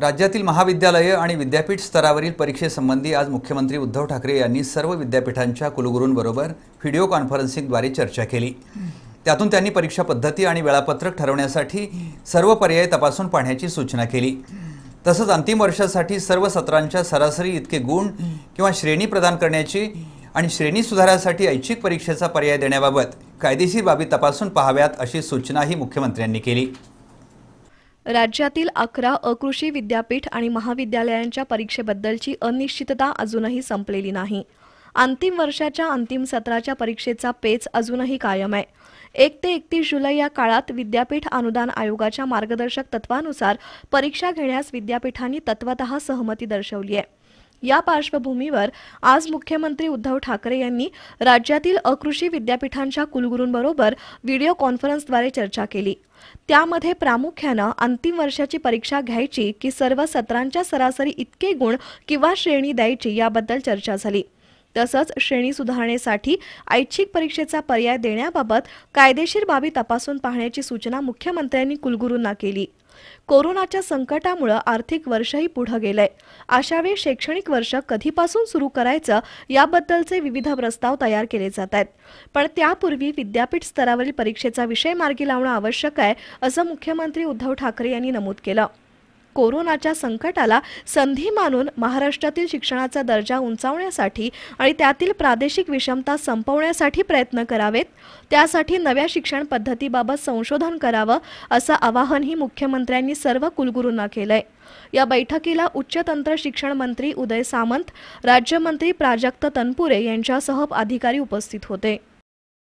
राज्यातील महाविद्यालय आणि विद्यापीठ स्तरावरील परीक्षेसंबंधी आज मुख्यमंत्री उद्धव ठाकरे यांनी सर्व विद्यापीठांच्या कुलगुरूंबरोबर व्हिडिओ कॉन्फरन्सिंगद्वारे चर्चा केली त्यातून त्यांनी परीक्षा पद्धती आणि वेळापत्रक ठरवण्यासाठी सर्व पर्याय तपासून पाहण्याची सूचना केली तसंच अंतिम वर्षासाठी सर्व सत्रांच्या सरासरी इतके गुण किंवा श्रेणी प्रदान करण्याची आणि श्रेणी सुधारासाठी ऐच्छिक परीक्षेचा पर्याय देण्याबाबत कायदेशीर बाबी तपासून पाहाव्यात अशी सूचनाही मुख्यमंत्र्यांनी केली राज्यातील अकरा अकृषी विद्यापीठ आणि महाविद्यालयांच्या परीक्षेबद्दलची अनिश्चितता अजूनही संपलेली नाही अंतिम वर्षाच्या अंतिम सत्राच्या परीक्षेचा पेच अजूनही कायम आहे एक ते एकतीस जुलै या काळात विद्यापीठ अनुदान आयोगाच्या मार्गदर्शक तत्वानुसार परीक्षा घेण्यास विद्यापीठांनी तत्वत सहमती दर्शवली आहे या पार्श्वभूमीवर आज मुख्यमंत्री उद्धव ठाकरे यांनी राज्यातील अकृषी विद्यापीठांच्या कुलगुरूंबरोबर व्हिडिओ कॉन्फरन्सद्वारे चर्चा केली त्यामध्ये प्रामुख्यानं अंतिम वर्षाची परीक्षा घ्यायची की सर्व सत्रांच्या सरासरी इतके गुण किंवा श्रेणी द्यायची याबद्दल चर्चा झाली तसंच श्रेणी सुधारणेसाठी ऐच्छिक परीक्षेचा पर्याय देण्याबाबत कायदेशीर बाबी तपासून पाहण्याची सूचना मुख्यमंत्र्यांनी कुलगुरूंना केली कोरोनाच्या संकटामुळे आर्थिक वर्षही पुढं गेलंय अशावेळी शैक्षणिक वर्ष कधीपासून सुरू करायचं याबद्दलचे विविध प्रस्ताव तयार केले जात आहेत पण त्यापूर्वी विद्यापीठ स्तरावरील परीक्षेचा विषय मार्गी लावणं आवश्यक आहे असं मुख्यमंत्री उद्धव ठाकरे यांनी नमूद केलं कोरोनाच्या संकटाला संधी मानून महाराष्ट्रातील शिक्षणाचा दर्जा उंचावण्यासाठी आणि त्यातील प्रादेशिक विषमता संपवण्यासाठी प्रयत्न करावेत त्यासाठी नव्या शिक्षण पद्धतीबाबत संशोधन करावं असं आवाहनही मुख्यमंत्र्यांनी सर्व कुलगुरूंना केलंय या बैठकीला उच्च तंत्र शिक्षण मंत्री उदय सामंत राज्यमंत्री प्राजक्त तनपुरे यांच्यासह अधिकारी उपस्थित होते